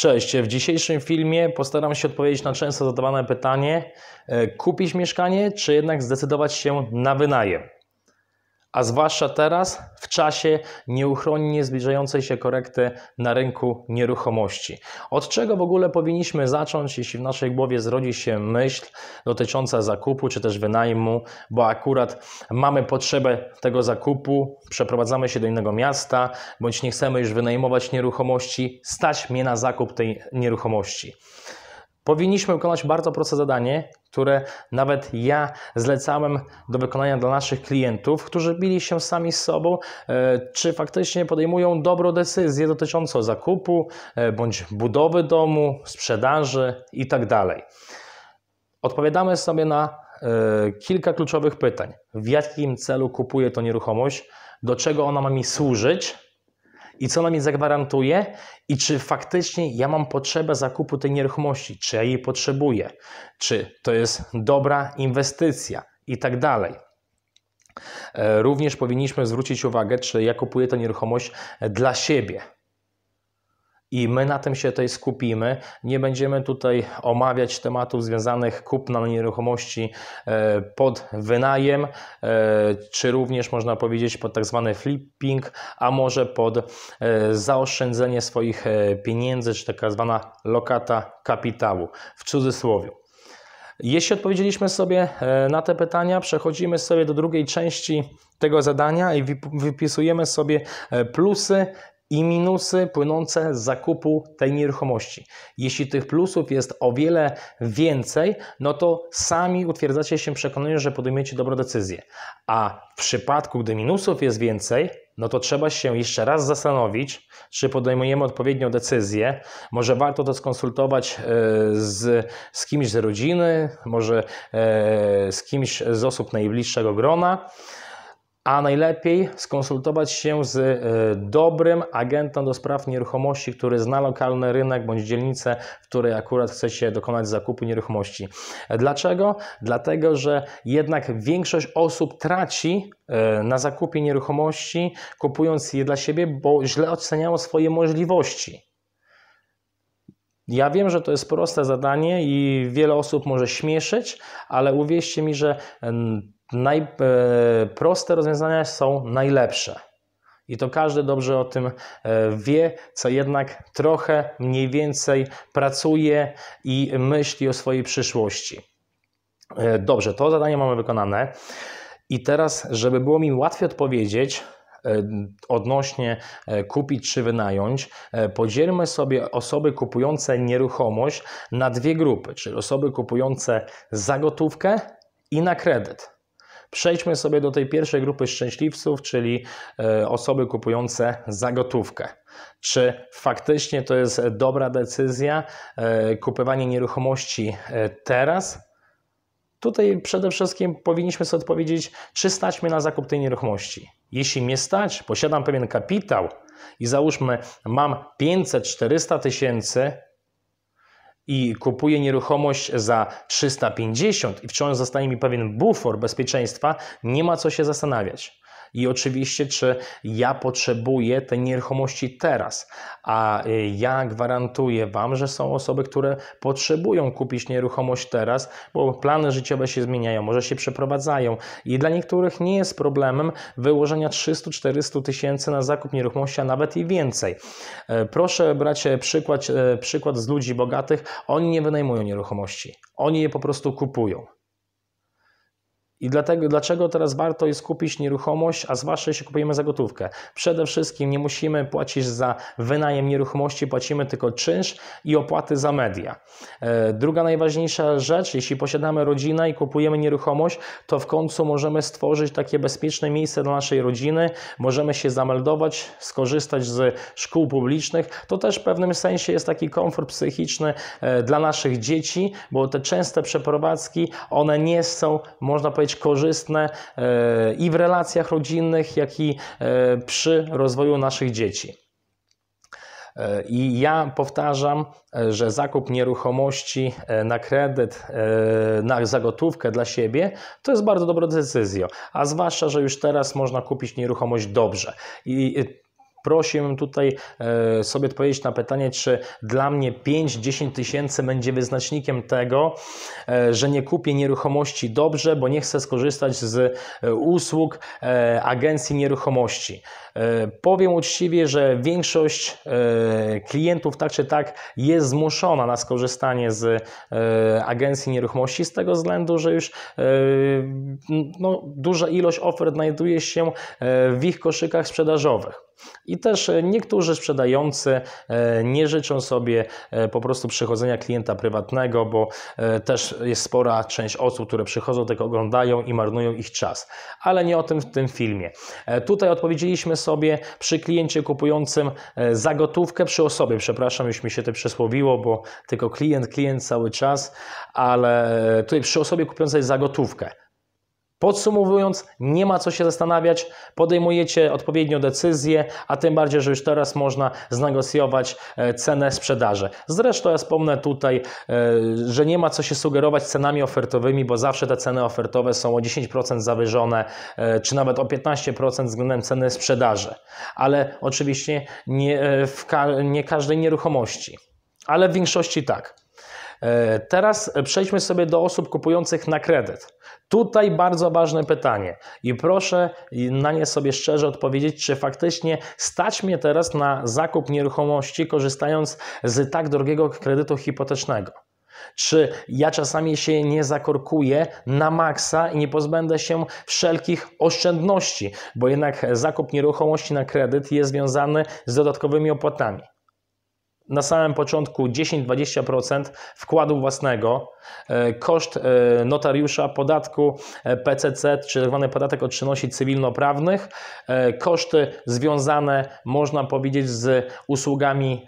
Cześć, w dzisiejszym filmie postaram się odpowiedzieć na często zadawane pytanie: e, kupić mieszkanie, czy jednak zdecydować się na wynajem? a zwłaszcza teraz w czasie nieuchronnie zbliżającej się korekty na rynku nieruchomości. Od czego w ogóle powinniśmy zacząć, jeśli w naszej głowie zrodzi się myśl dotycząca zakupu czy też wynajmu, bo akurat mamy potrzebę tego zakupu, przeprowadzamy się do innego miasta, bądź nie chcemy już wynajmować nieruchomości, stać mnie na zakup tej nieruchomości. Powinniśmy wykonać bardzo proste zadanie, które nawet ja zlecałem do wykonania dla naszych klientów, którzy bili się sami z sobą, e, czy faktycznie podejmują dobrą decyzję dotyczącą zakupu e, bądź budowy domu, sprzedaży itd. Tak Odpowiadamy sobie na e, kilka kluczowych pytań. W jakim celu kupuję tę nieruchomość? Do czego ona ma mi służyć? i co nam mi zagwarantuje i czy faktycznie ja mam potrzebę zakupu tej nieruchomości, czy ja jej potrzebuję, czy to jest dobra inwestycja i tak dalej. E, również powinniśmy zwrócić uwagę, czy ja kupuję tę nieruchomość dla siebie, i my na tym się tej skupimy. Nie będziemy tutaj omawiać tematów związanych kupna nieruchomości e, pod wynajem, e, czy również można powiedzieć pod tak zwany flipping, a może pod e, zaoszczędzenie swoich pieniędzy, czy tak zwana lokata kapitału w cudzysłowie. Jeśli odpowiedzieliśmy sobie na te pytania, przechodzimy sobie do drugiej części tego zadania i wypisujemy sobie plusy i minusy płynące z zakupu tej nieruchomości. Jeśli tych plusów jest o wiele więcej, no to sami utwierdzacie się przekonaniu, że podejmiecie dobrą decyzję. A w przypadku, gdy minusów jest więcej, no to trzeba się jeszcze raz zastanowić, czy podejmujemy odpowiednią decyzję. Może warto to skonsultować e, z, z kimś z rodziny, może e, z kimś z osób najbliższego grona a najlepiej skonsultować się z e, dobrym agentem do spraw nieruchomości, który zna lokalny rynek bądź dzielnicę, w której akurat chcecie dokonać zakupu nieruchomości. Dlaczego? Dlatego, że jednak większość osób traci e, na zakupie nieruchomości, kupując je dla siebie, bo źle oceniało swoje możliwości. Ja wiem, że to jest proste zadanie i wiele osób może śmieszyć, ale uwierzcie mi, że Najproste e, rozwiązania są najlepsze. I to każdy dobrze o tym e, wie, co jednak trochę mniej więcej pracuje i myśli o swojej przyszłości. E, dobrze, to zadanie mamy wykonane. I teraz, żeby było mi łatwiej odpowiedzieć odnośnie kupić czy wynająć, podzielmy sobie osoby kupujące nieruchomość na dwie grupy, czyli osoby kupujące za gotówkę i na kredyt. Przejdźmy sobie do tej pierwszej grupy szczęśliwców, czyli e, osoby kupujące za gotówkę. Czy faktycznie to jest dobra decyzja e, kupowanie nieruchomości e, teraz? Tutaj przede wszystkim powinniśmy sobie odpowiedzieć, czy stać mnie na zakup tej nieruchomości. Jeśli mnie stać, posiadam pewien kapitał i załóżmy, mam 500-400 tysięcy i kupuję nieruchomość za 350 i wciąż zostanie mi pewien bufor bezpieczeństwa, nie ma co się zastanawiać. I oczywiście, czy ja potrzebuję tej nieruchomości teraz, a y, ja gwarantuję Wam, że są osoby, które potrzebują kupić nieruchomość teraz, bo plany życiowe się zmieniają, może się przeprowadzają i dla niektórych nie jest problemem wyłożenia 300-400 tysięcy na zakup nieruchomości, a nawet i więcej. E, proszę brać e, przykład, e, przykład z ludzi bogatych, oni nie wynajmują nieruchomości, oni je po prostu kupują. I dlatego, dlaczego teraz warto jest kupić nieruchomość, a zwłaszcza jeśli kupujemy za gotówkę? Przede wszystkim nie musimy płacić za wynajem nieruchomości, płacimy tylko czynsz i opłaty za media. E, druga najważniejsza rzecz, jeśli posiadamy rodzinę i kupujemy nieruchomość, to w końcu możemy stworzyć takie bezpieczne miejsce dla naszej rodziny, możemy się zameldować, skorzystać z szkół publicznych. To też w pewnym sensie jest taki komfort psychiczny e, dla naszych dzieci, bo te częste przeprowadzki, one nie są, można powiedzieć, być korzystne e, i w relacjach rodzinnych, jak i e, przy rozwoju naszych dzieci. E, I ja powtarzam, że zakup nieruchomości na kredyt, na zagotówkę dla siebie to jest bardzo dobra decyzja. A zwłaszcza, że już teraz można kupić nieruchomość dobrze. I Prosiłem tutaj e, sobie odpowiedzieć na pytanie, czy dla mnie 5-10 tysięcy będzie wyznacznikiem tego, e, że nie kupię nieruchomości dobrze, bo nie chcę skorzystać z e, usług agencji nieruchomości. Powiem uczciwie, że większość klientów tak czy tak jest zmuszona na skorzystanie z agencji nieruchomości z tego względu, że już no, duża ilość ofert znajduje się w ich koszykach sprzedażowych. I też e, niektórzy sprzedający e, nie życzą sobie e, po prostu przychodzenia klienta prywatnego, bo też jest spora część osób, które przychodzą, tylko oglądają i marnują ich czas. Ale nie o tym w tym filmie. Tutaj odpowiedzieliśmy sobie przy kliencie kupującym za gotówkę przy osobie. Przepraszam, już mi się to przesłowiło, bo tylko klient, klient cały czas, ale tutaj przy osobie kupującej za gotówkę. Podsumowując, nie ma co się zastanawiać, podejmujecie odpowiednio decyzję, a tym bardziej, że już teraz można znegocjować e, cenę sprzedaży. Zresztą ja wspomnę tutaj, e, że nie ma co się sugerować cenami ofertowymi, bo zawsze te ceny ofertowe są o 10% zawyżone, e, czy nawet o 15% względem ceny sprzedaży, ale oczywiście nie, w ka nie każdej nieruchomości, ale w większości tak. E, teraz przejdźmy sobie do osób kupujących na kredyt. Tutaj bardzo ważne pytanie i proszę na nie sobie szczerze odpowiedzieć, czy faktycznie stać mnie teraz na zakup nieruchomości, korzystając z tak drogiego kredytu hipotecznego. Czy ja czasami się nie zakorkuję na maksa i nie pozbędę się wszelkich oszczędności, bo jednak zakup nieruchomości na kredyt jest związany z dodatkowymi opłatami na samym początku 10-20% wkładu własnego, e, koszt e, notariusza, podatku e, PCC, czy tzw. Tak podatek od czynności cywilnoprawnych, koszty związane, można powiedzieć, z usługami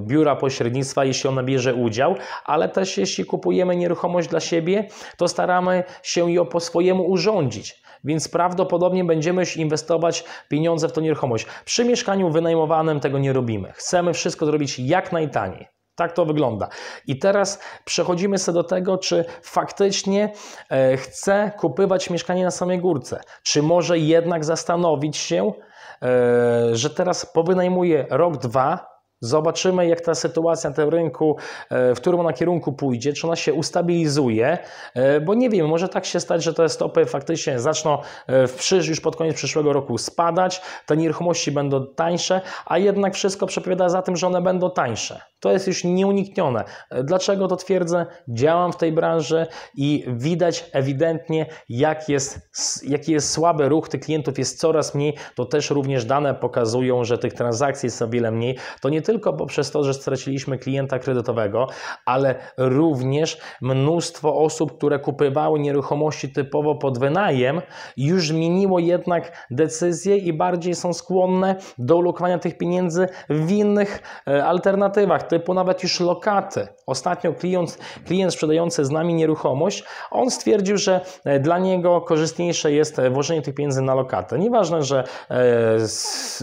biura pośrednictwa, jeśli ona bierze udział, ale też jeśli kupujemy nieruchomość dla siebie, to staramy się ją po swojemu urządzić więc prawdopodobnie będziemy inwestować pieniądze w tą nieruchomość. Przy mieszkaniu wynajmowanym tego nie robimy. Chcemy wszystko zrobić jak najtaniej. Tak to wygląda. I teraz przechodzimy sobie do tego, czy faktycznie e, chcę kupywać mieszkanie na samej górce. Czy może jednak zastanowić się, e, że teraz powynajmuję rok, dwa, Zobaczymy, jak ta sytuacja na tym rynku, e, w którym ona kierunku pójdzie, czy ona się ustabilizuje, e, bo nie wiem, może tak się stać, że te stopy faktycznie zaczną e, w przysz, już pod koniec przyszłego roku spadać, te nieruchomości będą tańsze, a jednak wszystko przepowiada za tym, że one będą tańsze. To jest już nieuniknione. Dlaczego to twierdzę? Działam w tej branży i widać ewidentnie, jak jest, jaki jest słaby ruch tych klientów, jest coraz mniej. To też również dane pokazują, że tych transakcji jest o wiele mniej. To nie tylko tylko poprzez to, że straciliśmy klienta kredytowego, ale również mnóstwo osób, które kupywały nieruchomości typowo pod wynajem, już zmieniło jednak decyzję i bardziej są skłonne do ulokowania tych pieniędzy w innych e, alternatywach, typu nawet już lokaty. Ostatnio klient, klient sprzedający z nami nieruchomość, on stwierdził, że e, dla niego korzystniejsze jest e, włożenie tych pieniędzy na lokatę. Nieważne, że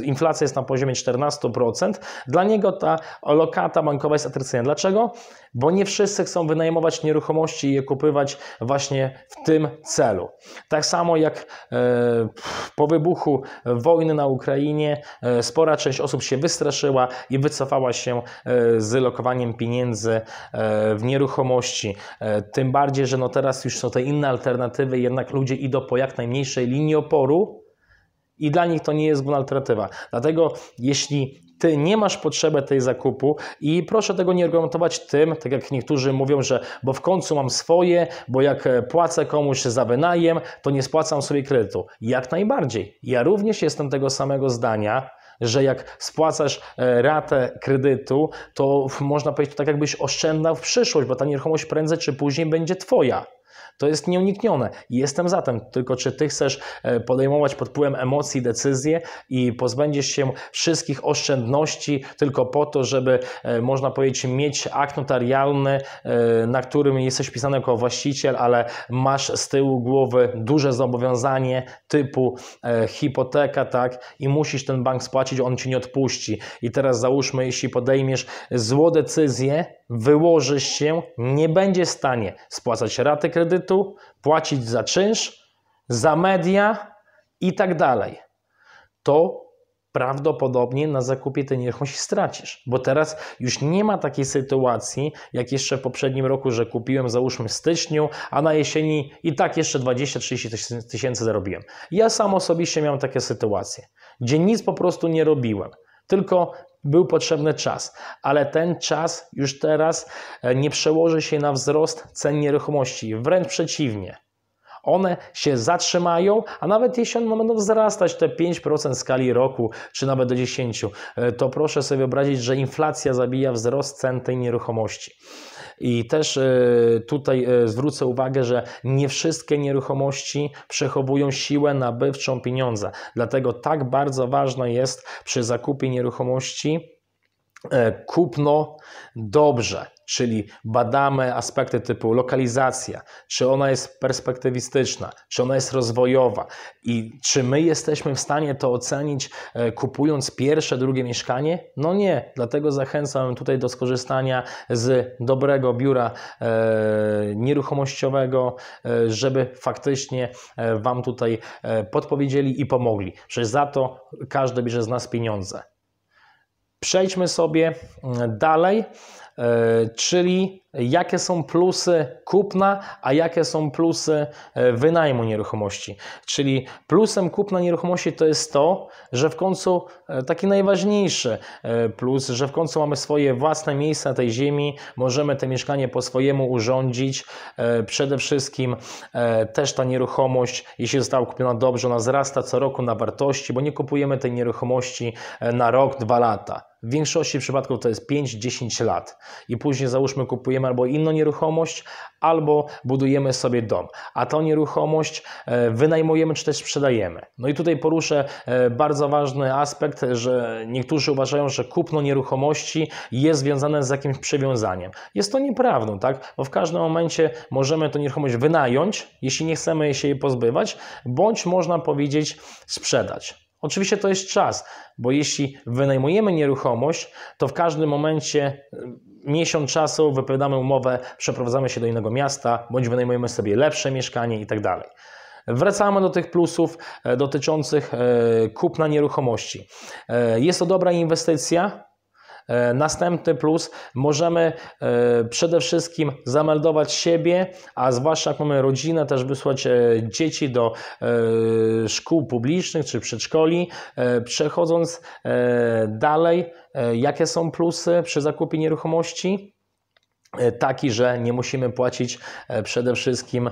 inflacja jest na poziomie 14%, dla niego dlatego ta lokata bankowa jest atrakcyjna. Dlaczego? Bo nie wszyscy chcą wynajmować nieruchomości i je kupywać właśnie w tym celu. Tak samo jak e, po wybuchu wojny na Ukrainie e, spora część osób się wystraszyła i wycofała się e, z lokowaniem pieniędzy w nieruchomości. Tym bardziej, że no teraz już są te inne alternatywy, jednak ludzie idą po jak najmniejszej linii oporu i dla nich to nie jest główna alternatywa. Dlatego jeśli ty nie masz potrzeby tej zakupu i proszę tego nie argumentować tym, tak jak niektórzy mówią, że bo w końcu mam swoje, bo jak e, płacę komuś za wynajem, to nie spłacam sobie kredytu. Jak najbardziej. Ja również jestem tego samego zdania, że jak spłacasz e, ratę kredytu, to można powiedzieć, to tak jakbyś oszczędzał w przyszłość, bo ta nieruchomość prędzej czy później będzie Twoja. To jest nieuniknione. Jestem za tym, tylko czy ty chcesz e, podejmować pod wpływem emocji decyzje i pozbędziesz się wszystkich oszczędności tylko po to, żeby e, można powiedzieć mieć akt notarialny, e, na którym jesteś pisany jako właściciel, ale masz z tyłu głowy duże zobowiązanie typu hipoteka, tak, i musisz ten bank spłacić, on ci nie odpuści. I teraz załóżmy, jeśli podejmiesz złą decyzję, wyłożysz się, nie będzie w stanie spłacać raty kredytu, kredytu, płacić za czynsz, za media i tak dalej, to prawdopodobnie na zakupie tej nieruchomości stracisz, bo teraz już nie ma takiej sytuacji, jak jeszcze w poprzednim roku, że kupiłem załóżmy w styczniu, a na jesieni i tak jeszcze 20-30 tysięcy zarobiłem. Ja sam osobiście miałem takie sytuacje, gdzie nic po prostu nie robiłem, tylko był potrzebny czas, ale ten czas już teraz e, nie przełoży się na wzrost cen nieruchomości, wręcz przeciwnie. One się zatrzymają, a nawet jeśli one będą wzrastać te 5% w skali roku, czy nawet do 10, e, to proszę sobie wyobrazić, że inflacja zabija wzrost cen tej nieruchomości. I też e, tutaj e, zwrócę uwagę, że nie wszystkie nieruchomości przechowują siłę nabywczą pieniądza. Dlatego tak bardzo ważne jest przy zakupie nieruchomości kupno dobrze czyli badamy aspekty typu lokalizacja, czy ona jest perspektywistyczna, czy ona jest rozwojowa i czy my jesteśmy w stanie to ocenić e, kupując pierwsze, drugie mieszkanie? No nie, dlatego zachęcam tutaj do skorzystania z dobrego biura e, nieruchomościowego, e, żeby faktycznie Wam tutaj podpowiedzieli i pomogli. Przecież za to każdy bierze z nas pieniądze. Przejdźmy sobie mm, dalej E, czyli jakie są plusy kupna, a jakie są plusy e, wynajmu nieruchomości. Czyli plusem kupna nieruchomości to jest to, że w końcu e, taki najważniejszy plus, że w końcu mamy swoje własne miejsce na tej ziemi, możemy te mieszkanie po swojemu urządzić. Przede wszystkim też ta nieruchomość, jeśli została kupiona dobrze, ona wzrasta co roku na wartości, bo nie kupujemy tej nieruchomości na rok, dwa lata w większości przypadków to jest 5-10 lat i później załóżmy kupujemy albo inną nieruchomość, albo budujemy sobie dom, a tą nieruchomość e, wynajmujemy czy też sprzedajemy. No i tutaj poruszę e, bardzo ważny aspekt, że niektórzy uważają, że kupno nieruchomości jest związane z jakimś przywiązaniem. Jest to nieprawdą, tak? Bo w każdym momencie możemy tę nieruchomość wynająć, jeśli nie chcemy się jej pozbywać, bądź można powiedzieć sprzedać. Oczywiście to jest czas, bo jeśli wynajmujemy nieruchomość, to w każdym momencie y, miesiąc czasu wypowiadamy umowę, przeprowadzamy się do innego miasta, bądź wynajmujemy sobie lepsze mieszkanie itd. Tak Wracamy do tych plusów e, dotyczących e, kupna nieruchomości. E, jest to dobra inwestycja, E, następny plus, możemy e, przede wszystkim zameldować siebie, a zwłaszcza jak mamy rodzinę, też wysłać e, dzieci do szkół publicznych czy przedszkoli. Przechodząc dalej, jakie są plusy przy zakupie nieruchomości? taki, że nie musimy płacić przede wszystkim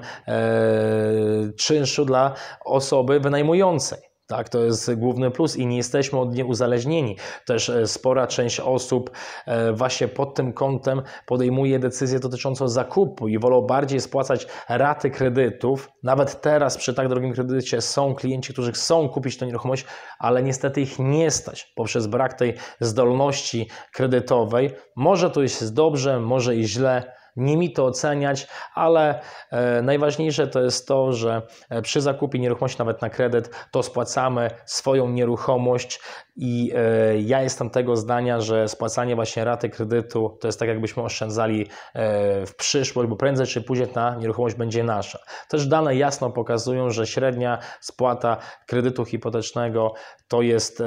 czynszu dla osoby wynajmującej. Tak, to jest główny plus i nie jesteśmy od niej uzależnieni. Też e, spora część osób e, właśnie pod tym kątem podejmuje decyzje dotyczące zakupu i wolą bardziej spłacać raty kredytów. Nawet teraz przy tak drogim kredycie są klienci, którzy chcą kupić tę nieruchomość, ale niestety ich nie stać poprzez brak tej zdolności kredytowej. Może to jest dobrze, może i źle nie mi to oceniać, ale e, najważniejsze to jest to, że e, przy zakupie nieruchomości, nawet na kredyt, to spłacamy swoją nieruchomość i e, ja jestem tego zdania, że spłacanie właśnie raty kredytu to jest tak, jakbyśmy oszczędzali w przyszłość, bo prędzej czy później ta nieruchomość będzie nasza. Też dane jasno pokazują, że średnia spłata kredytu hipotecznego to jest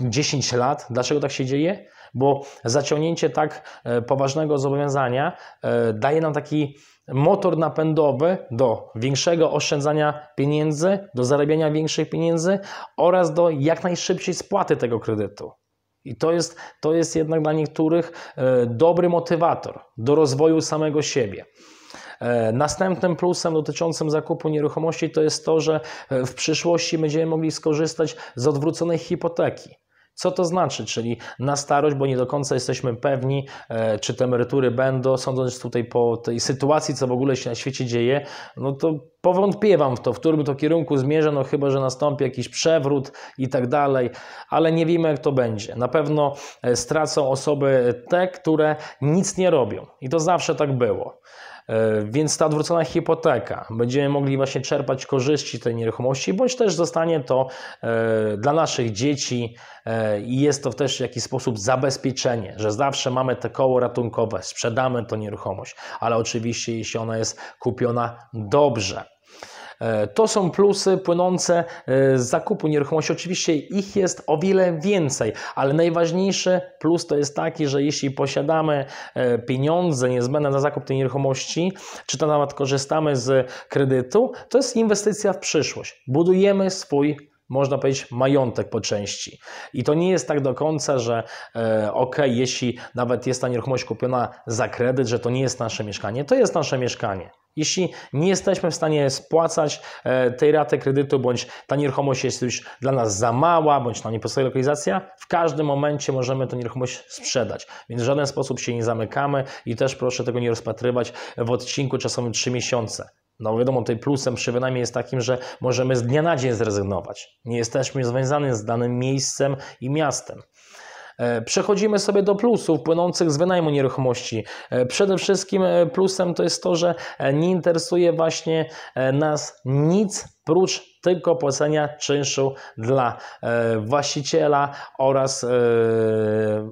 10 lat. Dlaczego tak się dzieje? bo zaciągnięcie tak e, poważnego zobowiązania e, daje nam taki motor napędowy do większego oszczędzania pieniędzy, do zarabiania większych pieniędzy oraz do jak najszybszej spłaty tego kredytu. I to jest, to jest jednak dla niektórych e, dobry motywator do rozwoju samego siebie. Następnym plusem dotyczącym zakupu nieruchomości to jest to, że w przyszłości będziemy mogli skorzystać z odwróconej hipoteki. Co to znaczy? Czyli na starość, bo nie do końca jesteśmy pewni, e, czy te emerytury będą, sądząc tutaj po tej sytuacji, co w ogóle się na świecie dzieje, no to powątpiewam w to, w którym to kierunku zmierzę, no chyba, że nastąpi jakiś przewrót i tak dalej, ale nie wiemy jak to będzie. Na pewno e, stracą osoby te, które nic nie robią i to zawsze tak było. E, więc ta odwrócona hipoteka, będziemy mogli właśnie czerpać korzyści tej nieruchomości, bądź też zostanie to e, dla naszych dzieci e, i jest to też w jakiś sposób zabezpieczenie, że zawsze mamy te koło ratunkowe, sprzedamy tą nieruchomość, ale oczywiście jeśli ona jest kupiona dobrze. E, to są plusy płynące e, z zakupu nieruchomości. Oczywiście ich jest o wiele więcej, ale najważniejszy plus to jest taki, że jeśli posiadamy e, pieniądze niezbędne na zakup tej nieruchomości, czy to nawet korzystamy z kredytu, to jest inwestycja w przyszłość. Budujemy swój można powiedzieć, majątek po części. I to nie jest tak do końca, że e, ok, jeśli nawet jest ta nieruchomość kupiona za kredyt, że to nie jest nasze mieszkanie, to jest nasze mieszkanie. Jeśli nie jesteśmy w stanie spłacać e, tej raty kredytu, bądź ta nieruchomość jest już dla nas za mała, bądź na niepodstawowa lokalizacja, w każdym momencie możemy tę nieruchomość sprzedać. Więc w żaden sposób się nie zamykamy i też proszę tego nie rozpatrywać w odcinku czasowym 3 miesiące. No wiadomo, tutaj plusem przy wynajmie jest takim, że możemy z dnia na dzień zrezygnować. Nie jesteśmy związani z danym miejscem i miastem. E, przechodzimy sobie do plusów płynących z wynajmu nieruchomości. E, przede wszystkim e, plusem to jest to, że nie interesuje właśnie nas nic prócz tylko płacenia czynszu dla e, właściciela oraz e,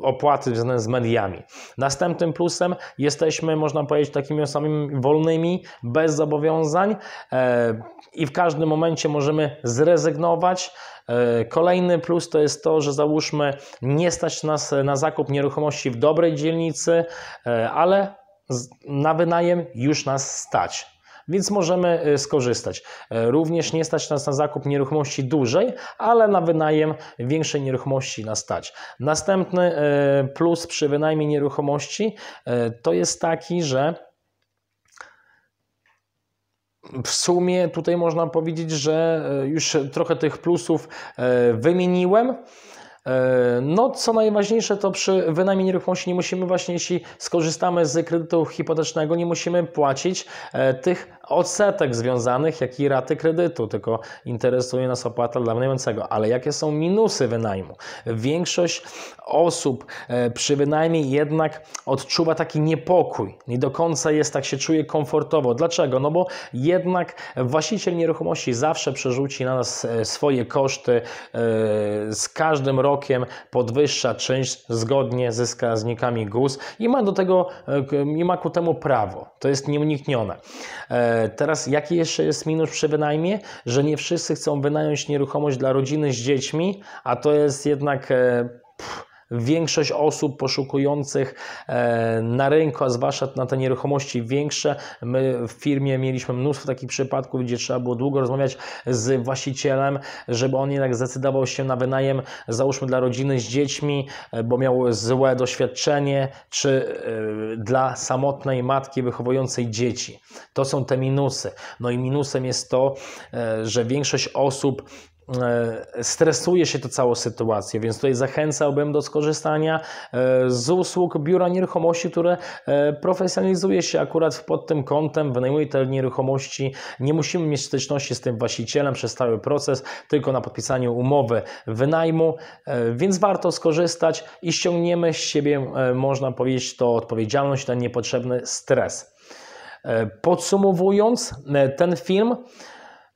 opłaty związane z mediami. Następnym plusem jesteśmy, można powiedzieć, takimi osobami wolnymi, bez zobowiązań e, i w każdym momencie możemy zrezygnować. Kolejny plus to jest to, że załóżmy nie stać nas na zakup nieruchomości w dobrej dzielnicy, ale na wynajem już nas stać więc możemy y, skorzystać. E, również nie stać nas na zakup nieruchomości dużej, ale na wynajem większej nieruchomości nas stać. Następny e, plus przy wynajmie nieruchomości e, to jest taki, że w sumie tutaj można powiedzieć, że już trochę tych plusów wymieniłem. No, co najważniejsze, to przy wynajmie nieruchomości nie musimy właśnie, jeśli skorzystamy z kredytu hipotecznego, nie musimy płacić tych odsetek związanych, jak i raty kredytu, tylko interesuje nas opłata dla wynajmującego. Ale jakie są minusy wynajmu? Większość osób e, przy wynajmie jednak odczuwa taki niepokój. Nie do końca jest tak, się czuje komfortowo. Dlaczego? No bo jednak właściciel nieruchomości zawsze przerzuci na nas e, swoje koszty. E, z każdym rokiem podwyższa część zgodnie ze wskaźnikami GUS i ma do tego, i ma ku temu prawo. To jest nieuniknione. Teraz jaki jeszcze jest minus przy wynajmie? Że nie wszyscy chcą wynająć nieruchomość dla rodziny z dziećmi, a to jest jednak e, pff, Większość osób poszukujących e, na rynku, a zwłaszcza na te nieruchomości większe, my w firmie mieliśmy mnóstwo takich przypadków, gdzie trzeba było długo rozmawiać z właścicielem, żeby on jednak zdecydował się na wynajem, załóżmy dla rodziny z dziećmi, e, bo miał złe doświadczenie, czy e, dla samotnej matki wychowującej dzieci. To są te minusy. No i minusem jest to, że większość osób E, stresuje się to całą sytuację, więc tutaj zachęcałbym do skorzystania e, z usług biura nieruchomości, które e, profesjonalizuje się akurat pod tym kątem, wynajmuje te nieruchomości. Nie musimy mieć styczności z tym właścicielem przez cały proces, tylko na podpisaniu umowy wynajmu, więc warto skorzystać i ściągniemy z siebie, można powiedzieć, to odpowiedzialność, ten niepotrzebny stres. Podsumowując ten film,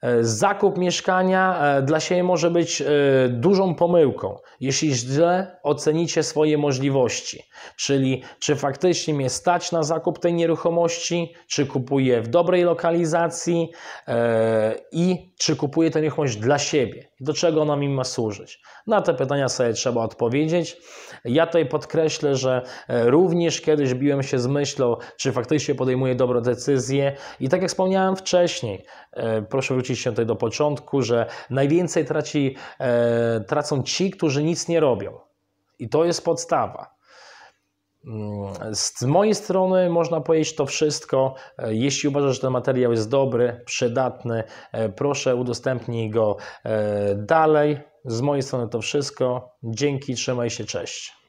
E, zakup mieszkania e, dla siebie może być e, dużą pomyłką, jeśli źle ocenicie swoje możliwości, czyli czy faktycznie mnie stać na zakup tej nieruchomości, czy kupuję w dobrej lokalizacji i czy kupuję tę nieruchomość dla siebie, do czego ona mi ma służyć. Na te pytania sobie trzeba odpowiedzieć. Ja tutaj podkreślę, że również kiedyś biłem się z myślą, czy faktycznie podejmuję dobre decyzje i tak jak wspomniałem wcześniej, E, proszę wrócić się tutaj do początku, że najwięcej traci, e, tracą ci, którzy nic nie robią. I to jest podstawa. Mm, z mojej strony można powiedzieć to wszystko. E, jeśli uważasz, że ten materiał jest dobry, przydatny, proszę udostępnij go dalej. Z mojej strony to wszystko. Dzięki, trzymaj się, cześć.